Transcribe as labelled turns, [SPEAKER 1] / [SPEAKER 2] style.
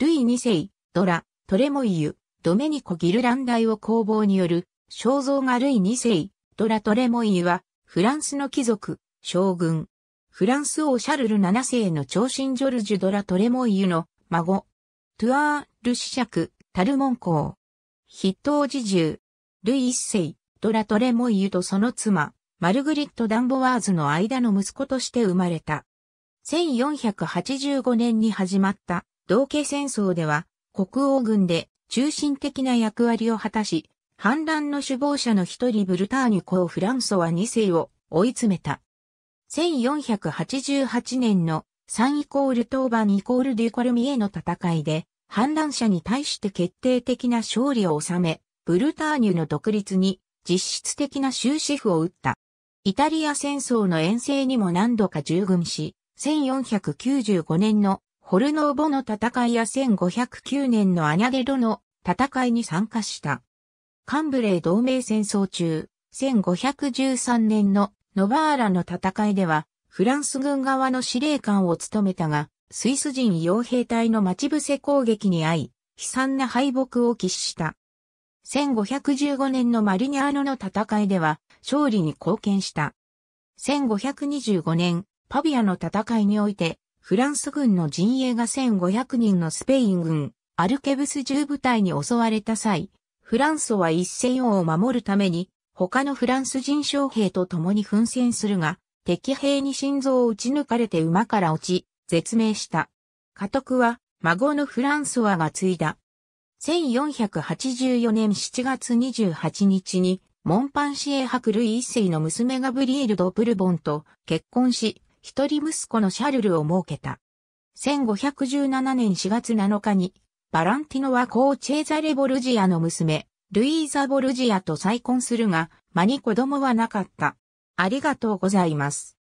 [SPEAKER 1] ルイ2世、ドラ、トレモイユ、ドメニコ・ギルラン大を工房による、肖像画ルイ2世、ドラ・トレモイユは、フランスの貴族、将軍。フランス王シャルル7世の長身ジョルジュ・ドラ・トレモイユの孫。トゥアール・シシャク、タルモン公。筆頭侍従。ルイ1世、ドラ・トレモイユとその妻、マルグリット・ダンボワーズの間の息子として生まれた。1485年に始まった同系戦争では、国王軍で中心的な役割を果たし、反乱の首謀者の一人ブルターニュ公フランソワ2世を追い詰めた。1488年のサンイコール当番イコールデュコルミエの戦いで、反乱者に対して決定的な勝利を収め、ブルターニュの独立に実質的な終止符を打った。イタリア戦争の遠征にも何度か従軍し、1495年のホルノーボの戦いや1509年のアニャデロの戦いに参加した。カンブレー同盟戦争中、1513年のノバーラの戦いでは、フランス軍側の司令官を務めたが、スイス人傭兵隊の待ち伏せ攻撃に遭い、悲惨な敗北を喫した。1515年のマリニャーノの戦いでは、勝利に貢献した。1525年、パビアの戦いにおいて、フランス軍の陣営が1500人のスペイン軍、アルケブス銃部隊に襲われた際、フランソは一世王を守るために、他のフランス人将兵と共に奮戦するが、敵兵に心臓を撃ち抜かれて馬から落ち、絶命した。家督は、孫のフランソワが継いだ。1484年7月28日に、モンパンシエ博ル一世の娘ガブリエル・ド・ブルボンと結婚し、一人息子のシャルルを設けた。1517年4月7日に、バランティノはコーチェーザ・レボルジアの娘、ルイーザ・ボルジアと再婚するが、間に子供はなかった。ありがとうございます。